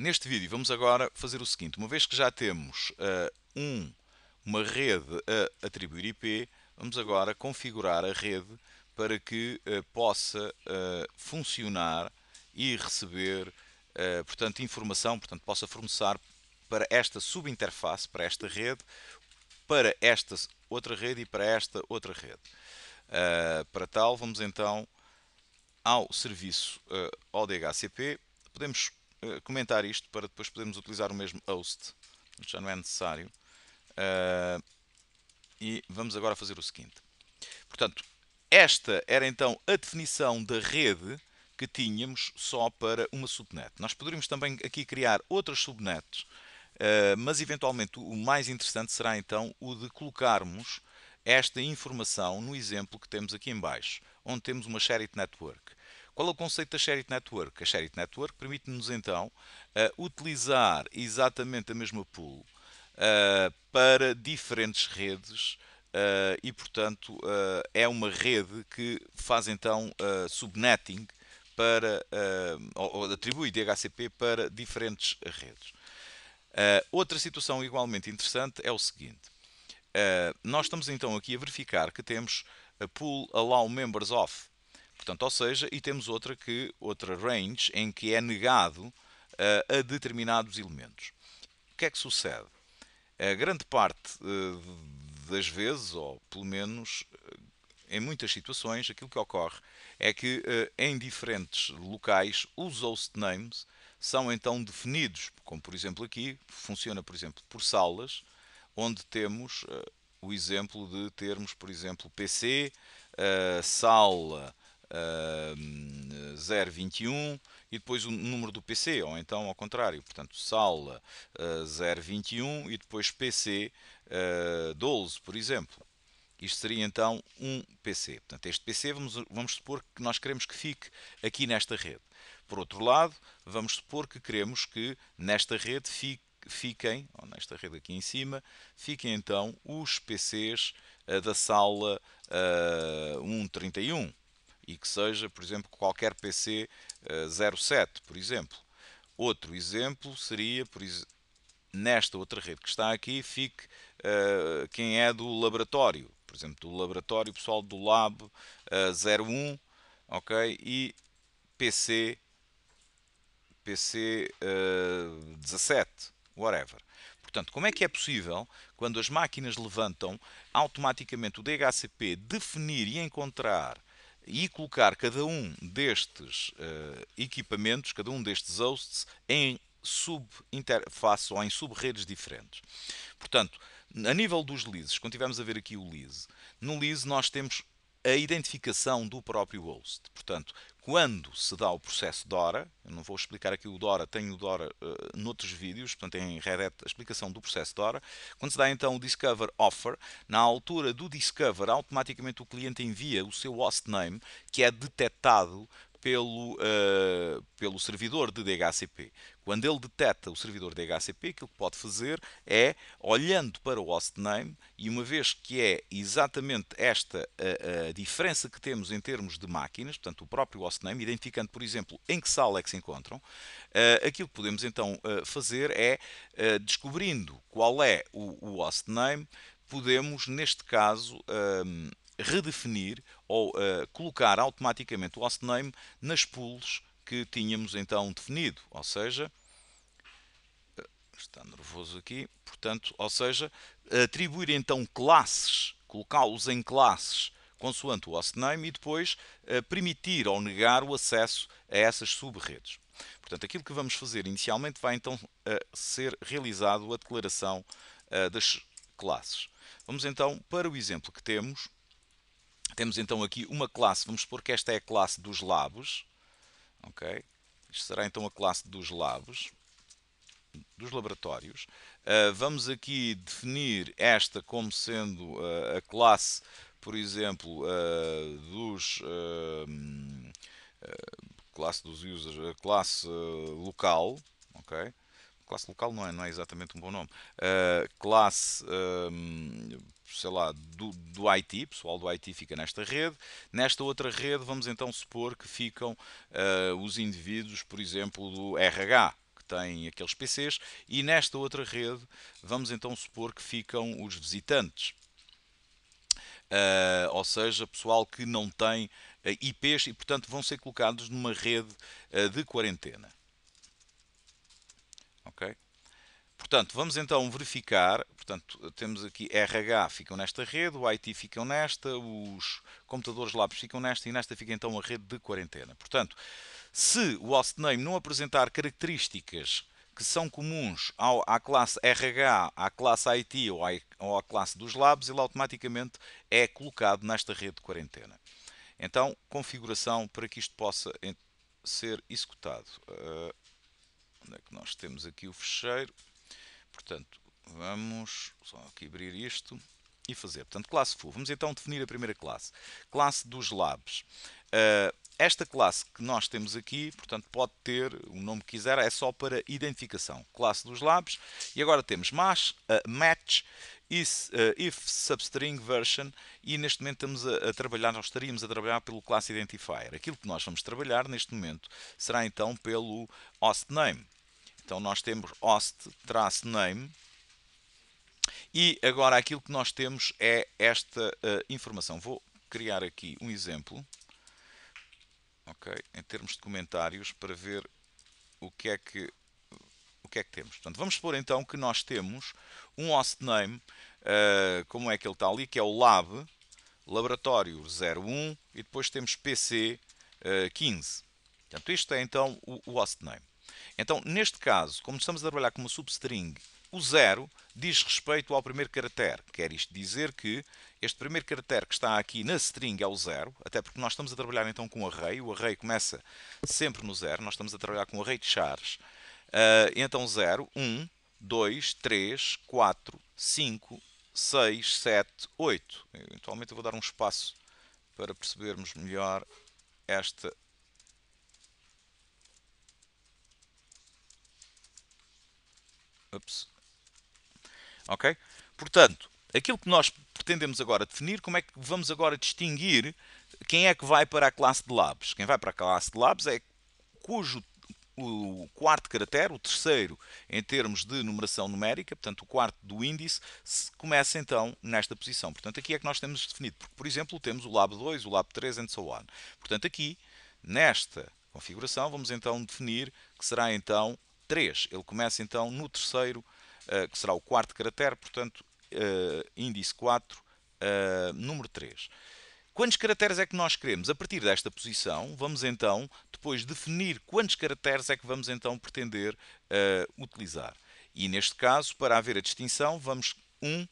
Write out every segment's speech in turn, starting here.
Neste vídeo vamos agora fazer o seguinte, uma vez que já temos uh, um, uma rede a atribuir IP, vamos agora configurar a rede para que uh, possa uh, funcionar e receber portanto, informação, portanto, possa fornecer para esta subinterface, para esta rede, para esta outra rede e para esta outra rede. para tal, vamos então ao serviço ODHCP, podemos eh, comentar isto para depois podermos utilizar o mesmo host. Já não é necessário. Uh, e vamos agora fazer o seguinte. Portanto, esta era então a definição da rede que tínhamos só para uma subnet. Nós poderíamos também aqui criar outras subnets, uh, mas eventualmente o mais interessante será então o de colocarmos esta informação no exemplo que temos aqui em baixo, onde temos uma shared network. Qual é o conceito da Shared Network? A Shared Network permite-nos então eh, utilizar exatamente a mesma pool eh, para diferentes redes eh, e, portanto, é uma rede que faz então subnetting para, ou, atribui DHCP para diferentes redes. outra situação igualmente interessante é o seguinte. nós estamos então aqui a verificar que temos a pool allow members of Portanto, ou seja, e temos outra, que, outra range em que é negado uh, a determinados elementos. O que é que sucede? A grande parte uh, das vezes, ou pelo menos eh, em muitas situações, aquilo que ocorre é que em diferentes locais os host names são então definidos, como por exemplo aqui, funciona por exemplo por salas, onde temos o exemplo de termos, por exemplo, PC, sala 021 e depois o número do PC, ou então ao contrário, portanto, sala uh, 021 e depois PC uh, 12, por exemplo. Isto seria então um PC. Portanto, este PC vamos, vamos supor que nós queremos que fique aqui nesta rede. Por outro lado, vamos supor que queremos que nesta rede fique, fiquem, ou nesta rede aqui em cima, fiquem então os PCs uh, ah, da sala uh, ah, 131 e que seja, por exemplo, qualquer PC uh, 07, por exemplo. Outro exemplo seria, por nesta outra rede que está aqui, fique uh, quem é do laboratório, por exemplo, do laboratório pessoal do Lab uh, eh, 01, ok, e PC PC uh, 17, whatever. Portanto, como é que é possível, quando as máquinas levantam, automaticamente o DHCP definir e encontrar e colocar cada um destes uh, equipamentos, cada um destes hosts, em subinterface ou em subredes diferentes. Portanto, a nível dos leases, quando estivermos a ver aqui o lease, no lease nós temos a identificação do próprio host. Portanto, quando se dá o processo DORA, eu não vou explicar aqui o DORA, tenho o DORA uh, noutros vídeos, portanto em Red Hat a explicação do processo DORA, quando se dá então o Discover Offer, na altura do Discover automaticamente o cliente envia o seu host name, que é detectado pelo, uh, pelo servidor de DHCP. Quando ele detecta o servidor DHCP, aquilo que pode fazer é, olhando para o hostname, e uma vez que é exatamente esta a, ah, a ah, diferença que temos em termos de máquinas, portanto, o próprio hostname, identificando, por exemplo, em que sala é que se encontram, uh, aquilo que podemos então uh, fazer é, descobrindo qual é o, o hostname, podemos, neste caso, redefinir ou uh, colocar automaticamente o hostname nas pools que tínhamos então definido, ou seja, eh, está nervoso aqui, portanto, ou seja, atribuir então classes, colocá-los em classes consoante o hostname e depois eh, permitir ou negar o acesso a essas subredes. Portanto, aquilo que vamos fazer inicialmente vai então ser realizado a declaração das classes. Vamos então para o exemplo que temos, temos então aqui uma classe, vamos supor que esta é a classe dos labos, ok? Isto será então a classe dos labos, dos laboratórios. Uh, vamos aqui definir esta como sendo uh, a classe, por exemplo, uh, dos classe dos users, a classe local, ok? Classe local não é, não é exatamente um bom nome. classe sei lá, do, do IT, pessoal do IT fica nesta rede. Nesta outra rede, vamos então supor que ficam uh, os indivíduos, por exemplo, do RH, que têm aqueles PCs, e nesta outra rede, vamos então supor que ficam os visitantes. Uh, ou seja, pessoal que não tem eh, IPs e, portanto, vão ser colocados numa rede uh, de quarentena. ok Portanto, vamos então verificar, portanto, temos aqui RH ficam nesta rede, o IT ficam nesta, os computadores lápis ficam nesta e nesta fica então a rede de quarentena. Portanto, se o hostname não apresentar características que são comuns ao, à classe RH, à classe IT ou à, ou à classe dos labs, ele automaticamente é colocado nesta rede de quarentena. Então, configuração para que isto possa ser executado. Uh, onde é que nós temos aqui o fecheiro? Portanto, vamos só aqui abrir isto e fazer. Portanto, classe full. Vamos então definir a primeira classe. Classe dos labs. Uh, esta classe que nós temos aqui, portanto, pode ter o nome que quiser, é só para identificação. Classe dos labs. E agora temos mais uh, ah, match, is, uh, if substring version. E neste momento estamos a, a, trabalhar, nós estaríamos a trabalhar pelo classe identifier. Aquilo que nós vamos trabalhar neste momento será então pelo host name. Então nós temos host-name e agora aquilo que nós temos é esta uh, informação. Vou criar aqui um exemplo ok em termos de comentários para ver o que é que o que é que temos portanto vamos supor então que nós temos um hostname uh, eh, como é que ele está ali que é o lab laboratório 01 e depois temos pc uh, 15 portanto isto é então o, o hostname então, neste caso, como estamos a trabalhar com uma substring, o zero diz respeito ao primeiro caractere. Quer isto dizer que este primeiro caractere que está aqui na string é o zero, até porque nós estamos a trabalhar então com um array. O array começa sempre no zero. Nós estamos a trabalhar com um array de chars. Uh, ah, então, 0, 1, 2, 3, 4, 5, 6, 7, 8. Eventualmente eu vou dar um espaço para percebermos melhor esta Ups. Ok? Portanto, aquilo que nós pretendemos agora definir, como é que vamos agora distinguir quem é que vai para a classe de labs? Quem vai para a classe de labs é cujo o quarto caractere, o terceiro em termos de numeração numérica, portanto o quarto do índice, começa então nesta posição. Portanto aqui é que nós temos definido, porque por exemplo temos o lab 2, o lab 3 and so on. Portanto aqui, nesta configuração, vamos então definir que será então 3. Ele começa então no terceiro, uh, que será o quarto crater, portanto, uh, índice 4, uh, eh, número 3. Quantos caracteres é que nós queremos? A partir desta posição, vamos então depois definir quantos caracteres é que vamos então pretender uh, utilizar. E neste caso, para haver a distinção, vamos 1 um,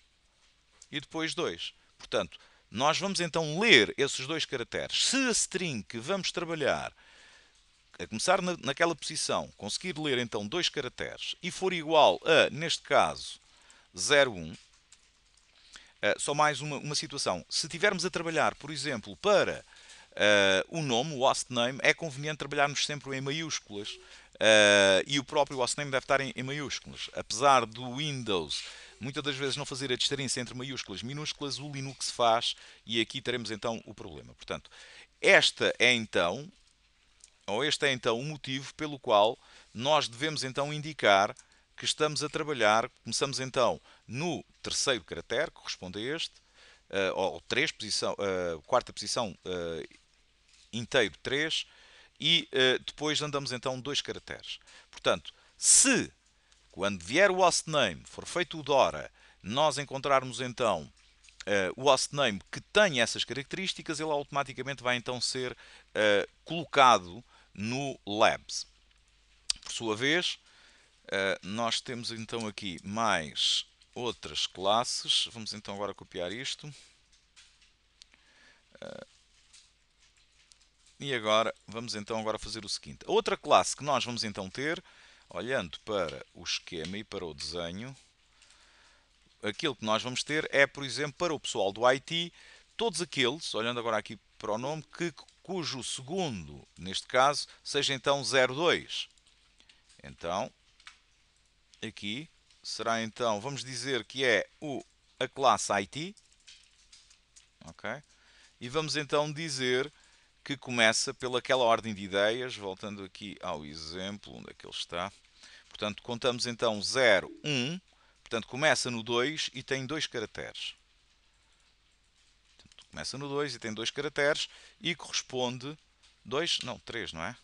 e depois 2. Portanto, nós vamos então ler esses dois caracteres. Se a string que vamos trabalhar a começar na, naquela posição, conseguir ler então dois caracteres e for igual a, neste caso, 01, uh, eh, só mais uma, uma situação. Se tivermos a trabalhar, por exemplo, para uh, o nome, o hostname é conveniente trabalharmos sempre em maiúsculas uh, e o próprio hostname deve estar em, em maiúsculas. Apesar do Windows muitas das vezes não fazer a distinção entre maiúsculas e minúsculas, o Linux faz e aqui teremos então o problema. Portanto, esta é então ou este é então o motivo pelo qual nós devemos então indicar que estamos a trabalhar, começamos então no terceiro caractere, corresponde a este, uh, ou três posição, uh, quarta posição uh, inteiro 3, e uh, depois andamos então dois caracteres. Portanto, se quando vier o hostname for feito o DORA, nós encontrarmos então o hostname que tem essas características, ele automaticamente vai então ser colocado no labs. Por sua vez, eh, nós temos então aqui mais outras classes. Vamos então agora copiar isto. Eh, e agora vamos então agora fazer o seguinte. A outra classe que nós vamos então ter, olhando para o esquema e para o desenho, aquilo que nós vamos ter é, por exemplo, para o pessoal do IT, todos aqueles, olhando agora aqui para o nome, que cujo segundo, neste caso, seja então 0,2. Então, aqui será então, vamos dizer que é o, a classe IT, ok? E vamos então dizer que começa pelaquela ordem de ideias, voltando aqui ao exemplo, onde é que ele está. Portanto, contamos então 0, 1, um, portanto começa no 2 e tem dois caracteres. Começa no 2 e tem dois caracteres e corresponde 2, não, 3, não é?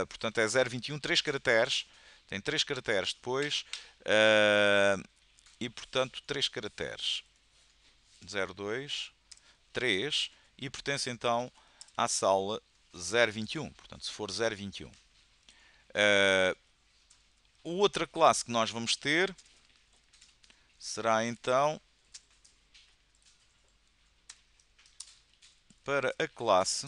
Uh, portanto, é 0,21, 3 caracteres. Tem 3 caracteres depois. Uh, e, portanto, 3 caracteres. 0,2, 3. E pertence, então, à sala 0,21. Portanto, se for 0,21. Uh, ah, outra classe que nós vamos ter será, então, para a classe.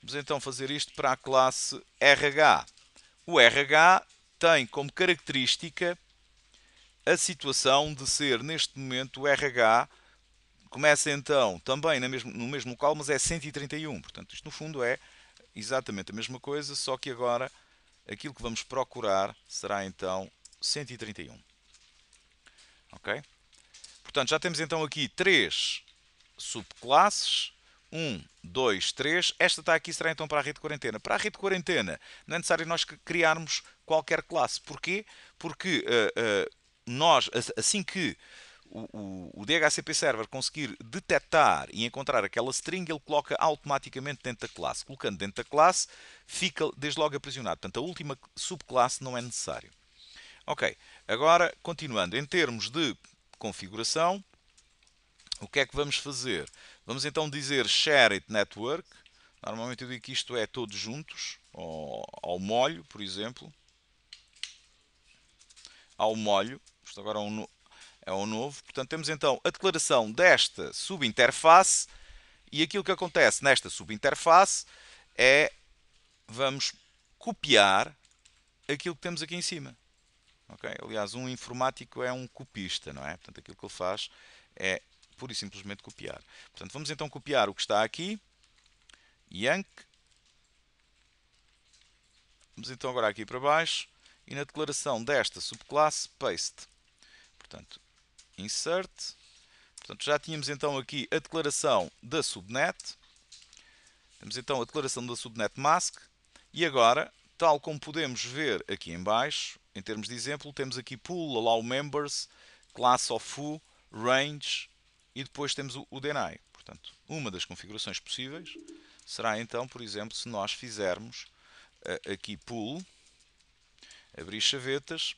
Vamos então fazer isto para a classe RH. O RH tem como característica a situação de ser, neste momento, o RH começa então também mesmo, no mesmo local, mas é 131. Portanto, isto no fundo é exatamente a mesma coisa, só que agora aquilo que vamos procurar será então 131. Ok? Portanto, já temos então aqui três subclasses. 1, 2, 3. Esta está aqui, será então para a rede de quarentena. Para a rede de quarentena, não é necessário nós criarmos qualquer classe. Porquê? Porque uh, uh, nós, assim que o, o, o, DHCP Server conseguir detectar e encontrar aquela string, ele coloca automaticamente dentro da classe. Colocando dentro da classe, fica desde logo aprisionado. Portanto, a última subclasse não é necessário. Ok, agora continuando. Em termos de configuração, o que é que vamos fazer? Vamos então dizer share it network. Normalmente eu digo que isto é todos juntos, ao, ao molho, por exemplo. Ao molho. Isto agora é um, é um novo. Portanto, temos então a declaração desta subinterface. E aquilo que acontece nesta subinterface é vamos copiar aquilo que temos aqui em cima. Okay? Aliás, um informático é um copista, não é? Portanto, aquilo que ele faz é pura e simplesmente copiar. Portanto, vamos então copiar o que está aqui. Yank. Vamos então agora aqui para baixo. E na declaração desta subclasse, paste. Portanto, insert. Portanto, já tínhamos então aqui a declaração da subnet. Temos então a declaração da subnet mask. E agora, tal como podemos ver aqui em baixo, em termos de exemplo, temos aqui pull allow members, class of foo, range, e depois temos o, o deny. Portanto, uma das configurações possíveis será então, por exemplo, se nós fizermos uh, aqui pull, abrir chavetas,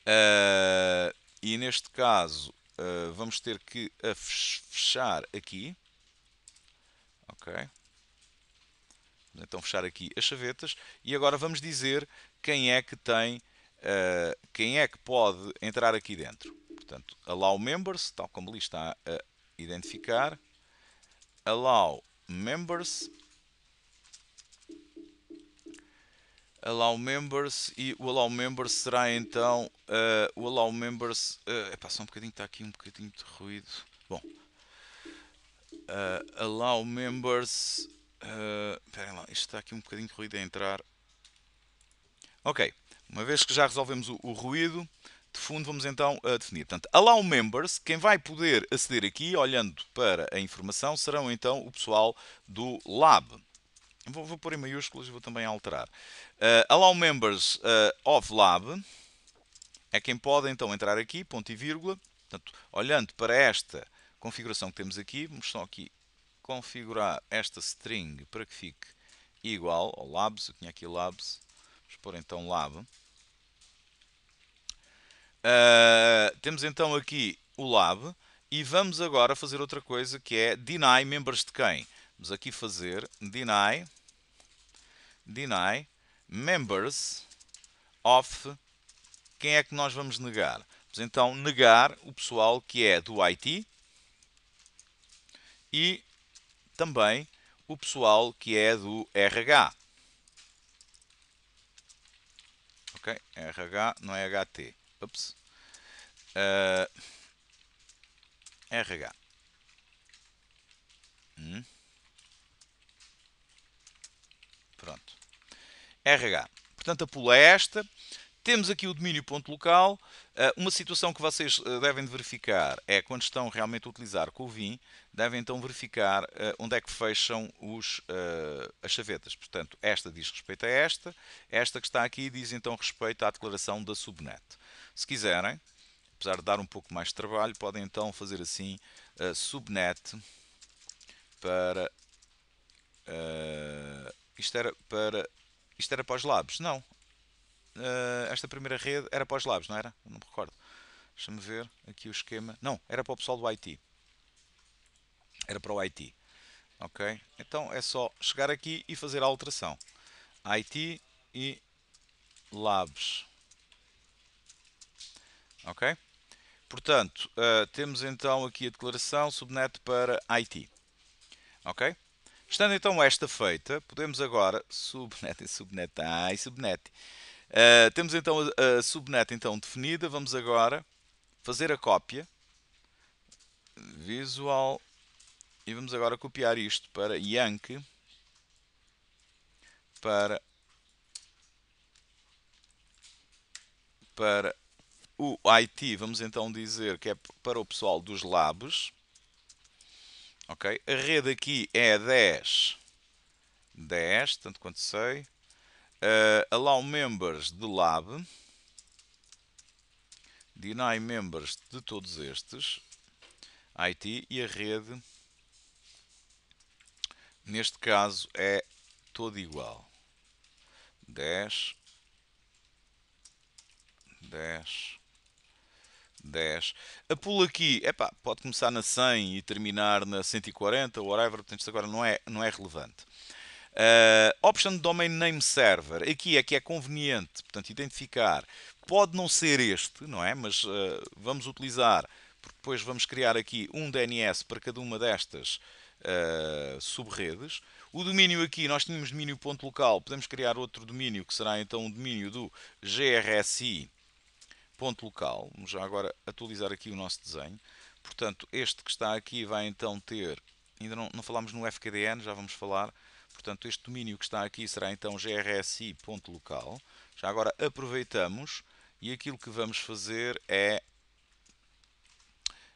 uh, e neste caso uh, vamos ter que fechar aqui, ok? Vamos então fechar aqui as chavetas e agora vamos dizer quem é que tem, quem é que pode entrar aqui dentro. Portanto, allow members, tal como ali está a identificar, allow members, allow members e o allow members será então uh, o allow members, uh, epá, só um bocadinho, está aqui um bocadinho de ruído. Bom, uh, eh, allow members, uh, esperem lá, isto está aqui um bocadinho de ruído a entrar. Ok, uma vez que já resolvemos o, o ruído, de fundo vamos então uh, definir. Portanto, allow members, quem vai poder aceder aqui, olhando para a informação, serão então o pessoal do Lab. Vou, vou pôr em maiúsculas e vou também alterar. Uh, allow members uh, of Lab é quem pode então entrar aqui, ponto e vírgula. Portanto, olhando para esta configuração que temos aqui, vamos só aqui configurar esta string para que fique igual ao labs. Eu tinha aqui labs, vamos pôr então lab Uh, temos então aqui o lab e vamos agora fazer outra coisa que é deny members de quem? Vamos aqui fazer deny, deny members of quem é que nós vamos negar? Vamos então negar o pessoal que é do IT e também o pessoal que é do RH. Ok? RH não é HT ups, uh, eh, RH. Hum. Pronto. RH. Portanto, a pula é esta. Temos aqui o domínio ponto local. Eh, uma situação que vocês eh, devem verificar é quando estão realmente a utilizar com o devem então verificar onde é que fecham os, as chavetas. Portanto, esta diz respeito a esta, esta que está aqui diz então respeito à declaração da subnet. Se quiserem, apesar de dar um pouco mais de trabalho, podem então fazer assim uh, subnet para uh, isto era para isto era para os labs, não uh, esta primeira rede era para os labs, não era? Não me recordo. Deixa-me ver aqui o esquema. Não, era para o pessoal do IT. Era para o IT. Ok? Então é só chegar aqui e fazer a alteração. IT e labs. Ok? Portanto, uh, temos então aqui a declaração subnet para IT. Ok? Estando então esta feita, podemos agora subnet, subnet, ai, subnet. Uh, temos então a, a subnet então definida. Vamos agora fazer a cópia visual e vamos agora copiar isto para Yank para para o IT, vamos então dizer que é para o pessoal dos labs. Ok? A rede aqui é 10. 10, tanto quanto sei. Uh, allow members do lab. Deny members de todos estes. IT e a rede, neste caso, é toda igual. 10, 10, 10. A pula aqui, epá, pode começar na 100 e terminar na 140, whatever, portanto isto agora não é, não é relevante. Uh, option Domain Name Server, aqui é que é conveniente, portanto, identificar. Pode não ser este, não é? Mas uh, vamos utilizar, porque depois vamos criar aqui um DNS para cada uma destas uh, subredes. O domínio aqui, nós tínhamos domínio ponto local, podemos criar outro domínio que será então o domínio do GRSI ponto local, vamos já agora atualizar aqui o nosso desenho. Portanto, este que está aqui vai então ter, ainda não, não falámos no FKDN, já vamos falar, portanto este domínio que está aqui será então grsi.local. Já agora aproveitamos e aquilo que vamos fazer é,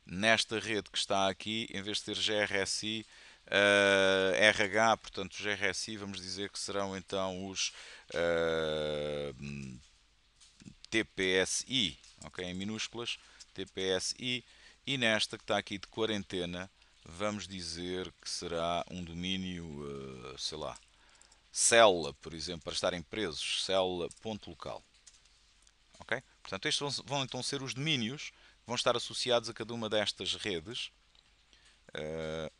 nesta rede que está aqui, em vez de ter grsi, uh, eh, RH, portanto grsi vamos dizer que serão então os... Uh, TPSI, ok? Em minúsculas, TPSI. E nesta que está aqui de quarentena, vamos dizer que será um domínio, eh, sei lá, célula, por exemplo, para estarem presos, célula.local. Ok? Portanto, estes vão, vão, então ser os domínios que vão estar associados a cada uma destas redes. Uh,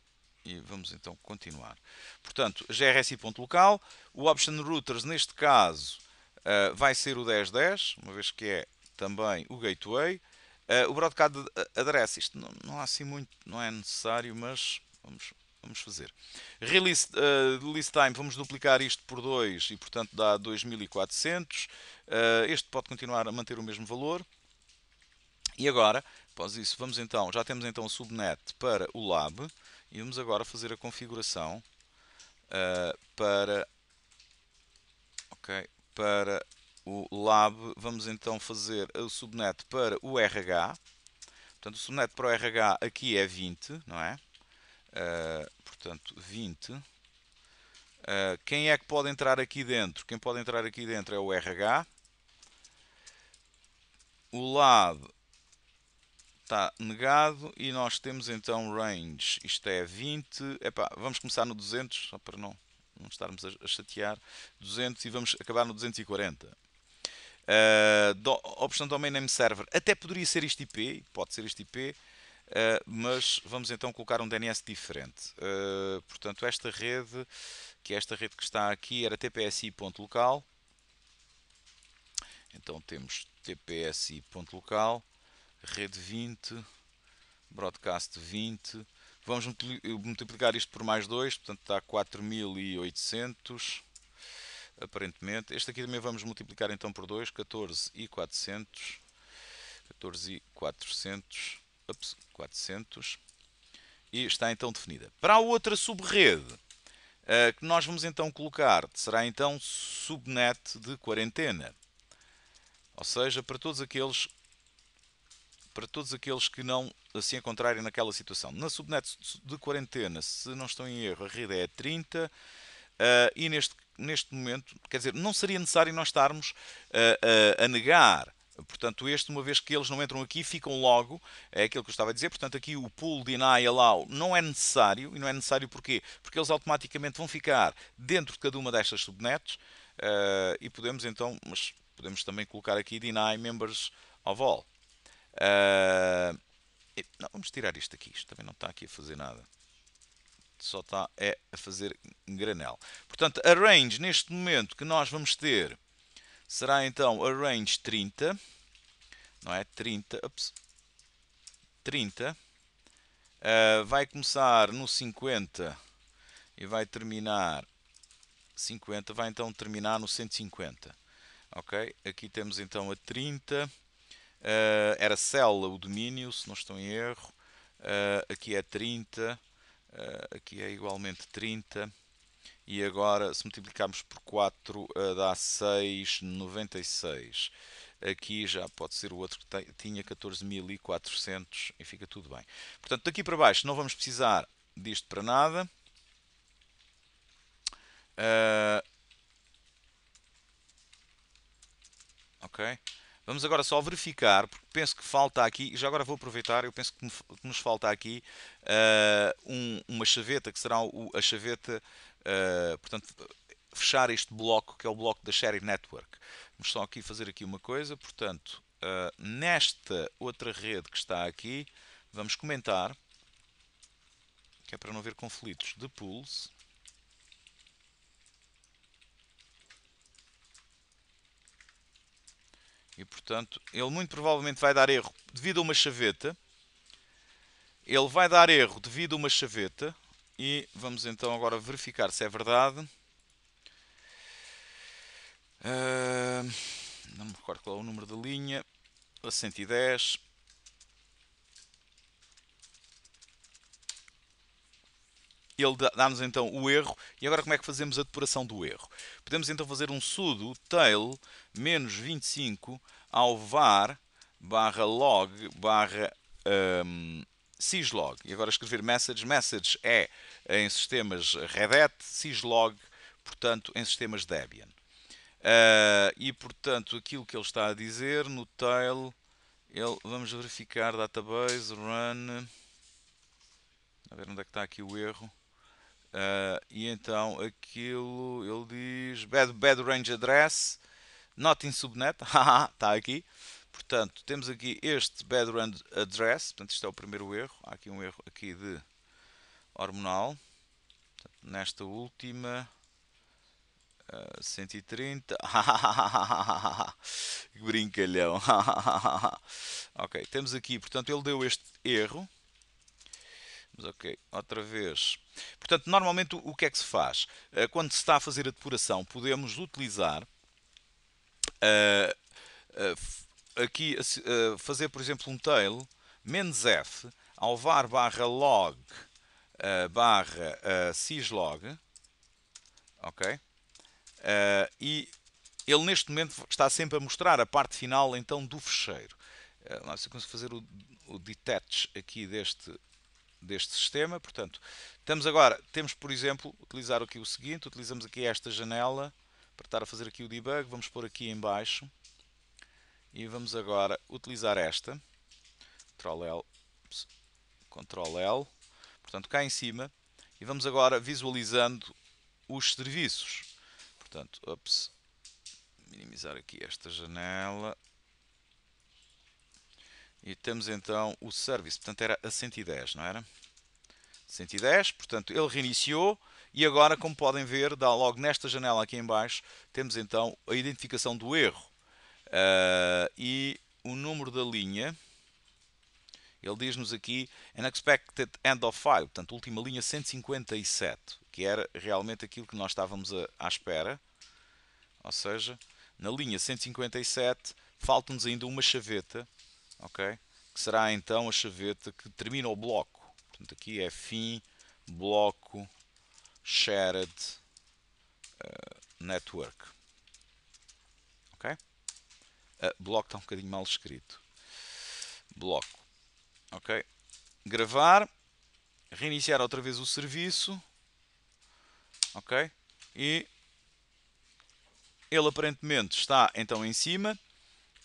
e vamos então continuar. Portanto, grsi.local, o option routers neste caso ah, vai ser o 1010, uma vez que é também o gateway. Uh, o broadcast address, isto não, não há assim muito, não é necessário, mas vamos, vamos fazer. Release uh, time, vamos duplicar isto por 2 e portanto dá 2400. Uh, este pode continuar a manter o mesmo valor. E agora, após isso, vamos então, já temos então o subnet para o lab e vamos agora fazer a configuração uh, para ok, para o lab, vamos então fazer o subnet para o RH. Portanto, o subnet para o RH aqui é 20, não é? Uh, portanto, 20. Uh, eh, quem é que pode entrar aqui dentro? Quem pode entrar aqui dentro é o RH. O lab está negado e nós temos então range. Isto é 20. Epá, vamos começar no 200, só para não não estarmos a, chatear, 200 e vamos acabar no 240. Uh, ah, do, opção Domain Name Server. Até poderia ser este IP, pode ser este IP, uh, ah, mas vamos então colocar um DNS diferente. Uh, portanto, esta rede, que é esta rede que está aqui, era tpsi.local. Então temos tpsi.local, rede 20, broadcast 20, Vamos eh, multiplicar isto por mais 2, portanto dá 4.800, aparentemente. Este aqui também vamos multiplicar então por 2, 14.400, 14.400, 400, e está então definida. Para a outra subrede, eh, que nós vamos então colocar, será então subnet de quarentena. Ou seja, para todos aqueles para todos aqueles que não se encontrarem naquela situação. Na subnet de quarentena, se não estão em erro, a rede é 30 uh, eh, e neste, neste momento, quer dizer, não seria necessário nós estarmos uh, uh, a negar. Portanto, este, uma vez que eles não entram aqui, ficam logo, é aquilo que eu estava a dizer. Portanto, aqui o pull deny allow não é necessário, e não é necessário porquê? Porque eles automaticamente vão ficar dentro de cada uma destas subnets e podemos então, mas podemos também colocar aqui deny members of all. Uh, não, vamos tirar isto aqui. Isto também não está aqui a fazer nada. Só está é, a fazer granel. Portanto, a range neste momento que nós vamos ter será então a range 30. Não é? 30. Ups, 30. Uh, eh, vai começar no 50 e vai terminar 50. Vai então terminar no 150. Ok? Aqui temos então a 30. Uh, era célula o domínio, se não estou em erro. Uh, aqui é 30. Uh, eh, aqui é igualmente 30. E agora, se multiplicarmos por 4, dá 6, 96. Aqui já pode ser o outro que tinha 14.400 e fica tudo bem. Portanto, daqui para baixo não vamos precisar disto para nada. ok. Vamos agora só verificar, porque penso que falta aqui, e já agora vou aproveitar, eu penso que, me, que nos falta aqui uh, um, uma chaveta, que será o, a chaveta, uh, portanto, fechar este bloco, que é o bloco da Sharing Network. Vamos só aqui fazer aqui uma coisa, portanto, uh, nesta outra rede que está aqui, vamos comentar, que é para não haver conflitos de pools. E portanto, ele muito provavelmente vai dar erro devido a uma chaveta. Ele vai dar erro devido a uma chaveta. E vamos então agora verificar se é verdade. Uh, não me recordo qual é o número da linha. A 110. ele dá-nos então o erro. E agora como é que fazemos a depuração do erro? Podemos então fazer um sudo tail menos 25 ao var barra log barra um, syslog. E agora escrever message. Message é em sistemas Red Hat, syslog, portanto, em sistemas Debian. Uh, e portanto, aquilo que ele está a dizer no tail, ele, vamos verificar database run. A ver onde é que está aqui o erro. Uh, e então aquilo ele diz bad, bad range address not in subnet está aqui portanto temos aqui este bad range address portanto isto é o primeiro erro há aqui um erro aqui de hormonal portanto, nesta última uh, ah, 130 que brincalhão ok temos aqui portanto ele deu este erro mas ok, outra vez. Portanto, normalmente o que é que se faz? Eh, quando se está a fazer a depuração, podemos utilizar uh, aqui, uh, fazer, por exemplo, um tail, menos F, alvar barra log uh, barra syslog, ok? e ele neste momento está sempre a mostrar a parte final então do fecheiro. Uh, não sei se consigo fazer o, o detach aqui deste deste sistema. Portanto, estamos agora, temos por exemplo, utilizar aqui o seguinte, utilizamos aqui esta janela para estar a fazer aqui o debug, vamos pôr aqui em baixo e vamos agora utilizar esta, Ctrl L, Ctrl L, portanto cá em cima, e vamos agora visualizando os serviços. Portanto, ups, minimizar aqui esta janela, e temos então o service, portanto era a 110, não era? 110, portanto ele reiniciou e agora, como podem ver, dá logo nesta janela aqui em baixo, temos então a identificação do erro uh, e o número da linha. Ele diz-nos aqui Unexpected End of File, portanto, última linha 157, que era realmente aquilo que nós estávamos a, à espera. Ou seja, na linha 157 falta-nos ainda uma chaveta ok? Que será então a chaveta que termina o bloco. Portanto, aqui é fim, bloco, shared, uh, network. Ok? Uh, bloco está um bocadinho mal escrito. Bloco. Ok? Gravar. Reiniciar outra vez o serviço. Ok? E ele aparentemente está então em cima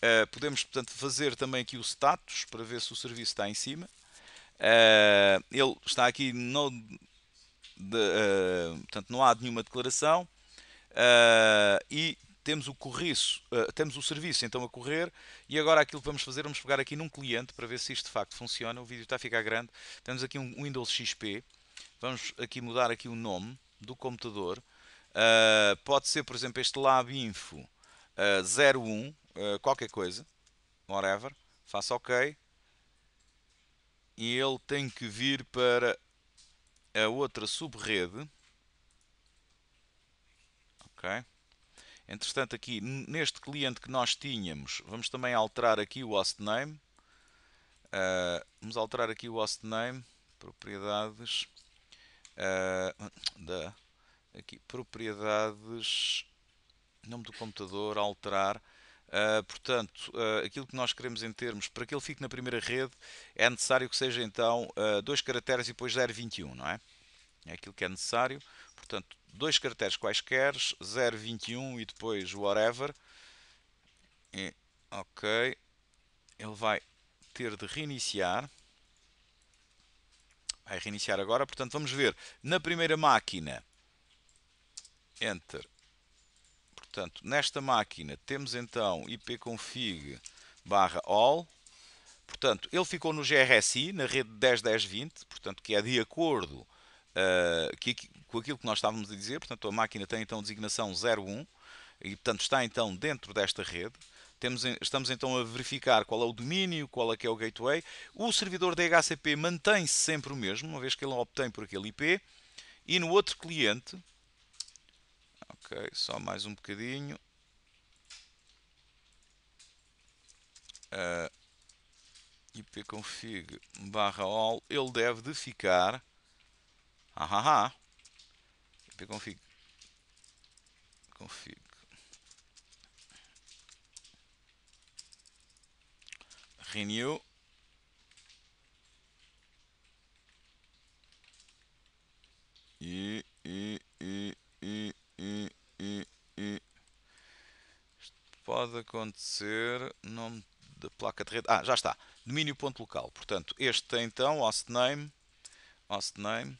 eh, podemos, portanto, fazer também aqui o status para ver se o serviço está em cima. Uh, ele está aqui, no, de, uh, portanto, não há nenhuma declaração. e temos o corriço, temos o serviço então a correr e agora aquilo que vamos fazer, vamos pegar aqui num cliente para ver se isto de facto funciona. O vídeo está a ficar grande. Temos aqui um Windows XP. Vamos aqui mudar aqui o nome do computador. pode ser, por exemplo, este Lab Info uh, 01, uh, qualquer coisa, whatever, faço OK. E ele tem que vir para a outra rede, Ok. Entretanto, aqui neste cliente que nós tínhamos, vamos também alterar aqui o hostname. Uh, eh, vamos alterar aqui o hostname, propriedades, uh, da, aqui, propriedades nome do computador, alterar. Uh, portanto, uh, aquilo que nós queremos em termos, para que ele fique na primeira rede, é necessário que seja então uh, dois caracteres e depois 0,21, não é? É aquilo que é necessário. Portanto, dois caracteres quaisquer, 0,21 e depois whatever. E, ok. Ele vai ter de reiniciar. Vai reiniciar agora. Portanto, vamos ver. Na primeira máquina, Enter Portanto, nesta máquina temos então ipconfig barra all. Portanto, ele ficou no GRSI, na rede 10.10.20, portanto, que é de acordo uh, que, com aquilo que nós estávamos a dizer. Portanto, a máquina tem então designação 01 e, portanto, está então dentro desta rede. Temos, estamos então a verificar qual é o domínio, qual é que é o gateway. O servidor DHCP mantém-se sempre o mesmo, uma vez que ele obtém por aquele IP. E no outro cliente, Ok, só mais um bocadinho. Uh, ah, ipconfig barra all, ele deve de ficar ah, ah, ah. ipconfig config renew acontecer, nome da placa de rede, ah, já está, domínio.local, portanto, este tem então hostname, hostname,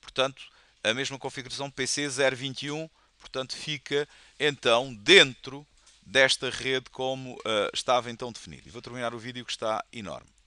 portanto, a mesma configuração PC021, portanto, fica então dentro desta rede como uh, estava então definido. E vou terminar o vídeo que está enorme.